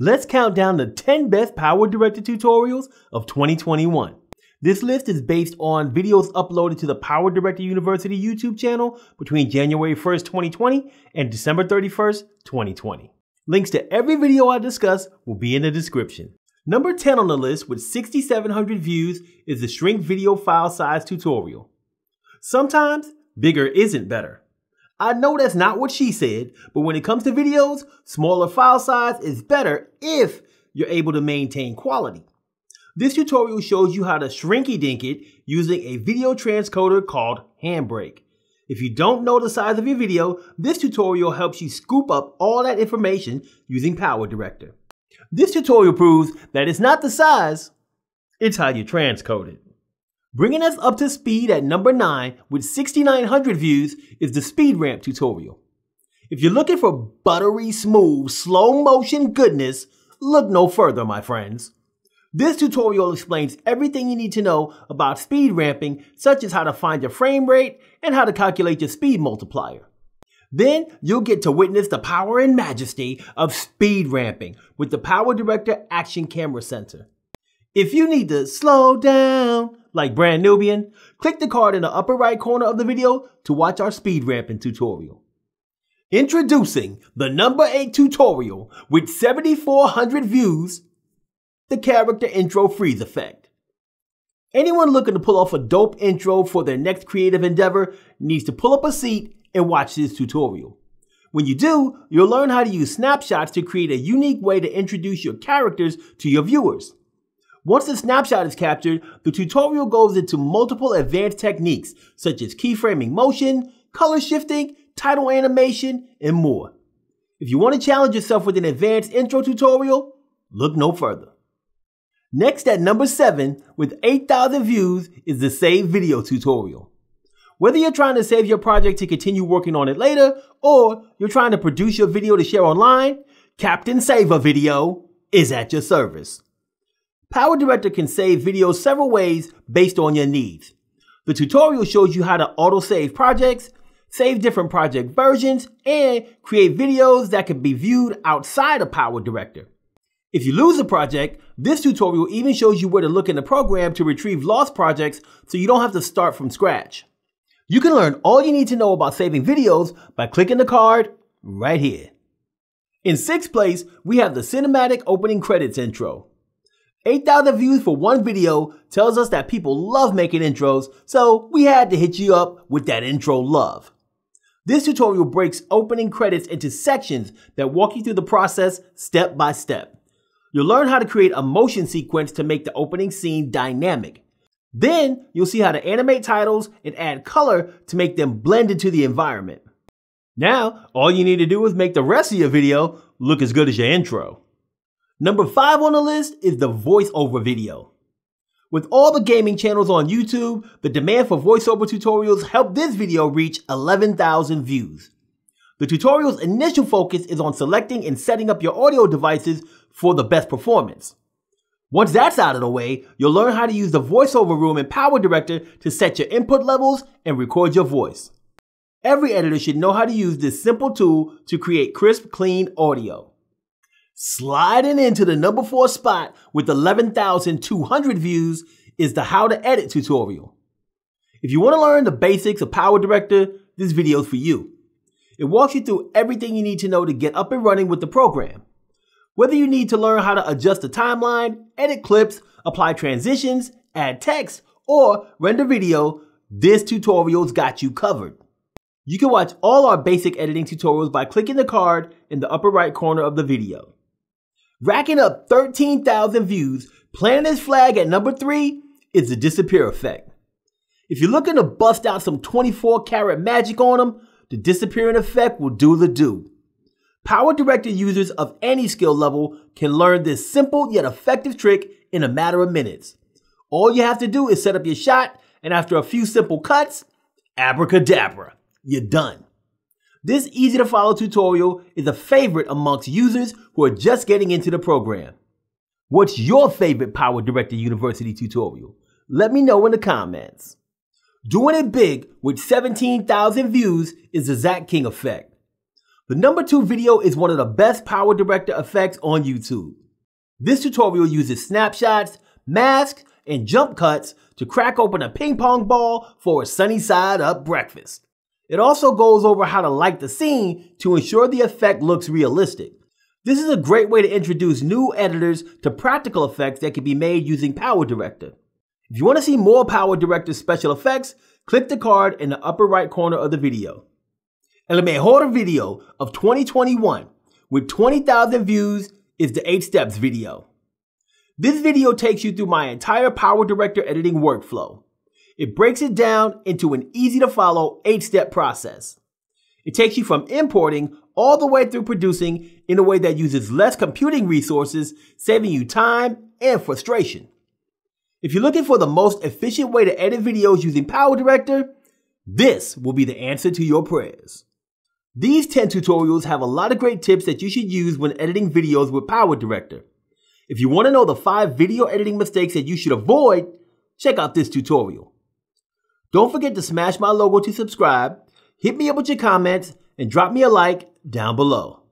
let's count down the 10 best PowerDirector tutorials of 2021. This list is based on videos uploaded to the PowerDirector University YouTube channel between January 1st, 2020 and December 31st, 2020. Links to every video I discuss will be in the description. Number 10 on the list with 6,700 views is the shrink video file size tutorial. Sometimes bigger isn't better. I know that's not what she said, but when it comes to videos, smaller file size is better if you're able to maintain quality. This tutorial shows you how to shrinky dink it using a video transcoder called Handbrake. If you don't know the size of your video, this tutorial helps you scoop up all that information using PowerDirector. This tutorial proves that it's not the size, it's how you transcode it. Bringing us up to speed at number 9 with 6,900 views is the speed ramp tutorial. If you're looking for buttery smooth, slow motion goodness, look no further my friends. This tutorial explains everything you need to know about speed ramping, such as how to find your frame rate and how to calculate your speed multiplier. Then you'll get to witness the power and majesty of speed ramping with the Power Director Action Camera Center. If you need to slow down, like Brand Nubian, click the card in the upper right corner of the video to watch our speed ramping tutorial. Introducing the number 8 tutorial with 7400 views, the character intro freeze effect. Anyone looking to pull off a dope intro for their next creative endeavor needs to pull up a seat and watch this tutorial. When you do, you'll learn how to use snapshots to create a unique way to introduce your characters to your viewers. Once the snapshot is captured, the tutorial goes into multiple advanced techniques such as keyframing motion, color shifting, title animation, and more. If you want to challenge yourself with an advanced intro tutorial, look no further. Next at number 7 with 8,000 views is the save video tutorial. Whether you're trying to save your project to continue working on it later, or you're trying to produce your video to share online, Captain Save a Video is at your service. PowerDirector can save videos several ways based on your needs. The tutorial shows you how to auto-save projects, save different project versions, and create videos that can be viewed outside of PowerDirector. If you lose a project, this tutorial even shows you where to look in the program to retrieve lost projects so you don't have to start from scratch. You can learn all you need to know about saving videos by clicking the card right here. In sixth place, we have the cinematic opening credits intro. 8,000 views for one video tells us that people love making intros, so we had to hit you up with that intro love. This tutorial breaks opening credits into sections that walk you through the process step by step. You'll learn how to create a motion sequence to make the opening scene dynamic. Then you'll see how to animate titles and add color to make them blend into the environment. Now, all you need to do is make the rest of your video look as good as your intro. Number five on the list is the voiceover video. With all the gaming channels on YouTube, the demand for voiceover tutorials helped this video reach 11,000 views. The tutorial's initial focus is on selecting and setting up your audio devices for the best performance. Once that's out of the way, you'll learn how to use the voiceover room in PowerDirector to set your input levels and record your voice. Every editor should know how to use this simple tool to create crisp, clean audio. Sliding into the number four spot with 11,200 views is the how to edit tutorial. If you want to learn the basics of Power Director, this video is for you. It walks you through everything you need to know to get up and running with the program. Whether you need to learn how to adjust the timeline, edit clips, apply transitions, add text, or render video, this tutorial's got you covered. You can watch all our basic editing tutorials by clicking the card in the upper right corner of the video. Racking up 13,000 views, planting his flag at number three is the disappear effect. If you're looking to bust out some 24 karat magic on him, the disappearing effect will do the do. Power directed users of any skill level can learn this simple yet effective trick in a matter of minutes. All you have to do is set up your shot, and after a few simple cuts, abracadabra, you're done. This easy to follow tutorial is a favorite amongst users who are just getting into the program. What's your favorite Power Director University tutorial? Let me know in the comments. Doing it big with 17,000 views is the Zach King effect. The number two video is one of the best Power Director effects on YouTube. This tutorial uses snapshots, masks, and jump cuts to crack open a ping pong ball for a sunny side up breakfast. It also goes over how to light the scene to ensure the effect looks realistic. This is a great way to introduce new editors to practical effects that can be made using Power Director. If you want to see more Power Director special effects, click the card in the upper right corner of the video. And the mejor video of 2021 with 20,000 views is the 8 steps video. This video takes you through my entire Power Director editing workflow. It breaks it down into an easy to follow eight step process. It takes you from importing all the way through producing in a way that uses less computing resources, saving you time and frustration. If you're looking for the most efficient way to edit videos using PowerDirector, this will be the answer to your prayers. These 10 tutorials have a lot of great tips that you should use when editing videos with PowerDirector. If you want to know the 5 video editing mistakes that you should avoid, check out this tutorial. Don't forget to smash my logo to subscribe, hit me up with your comments, and drop me a like down below.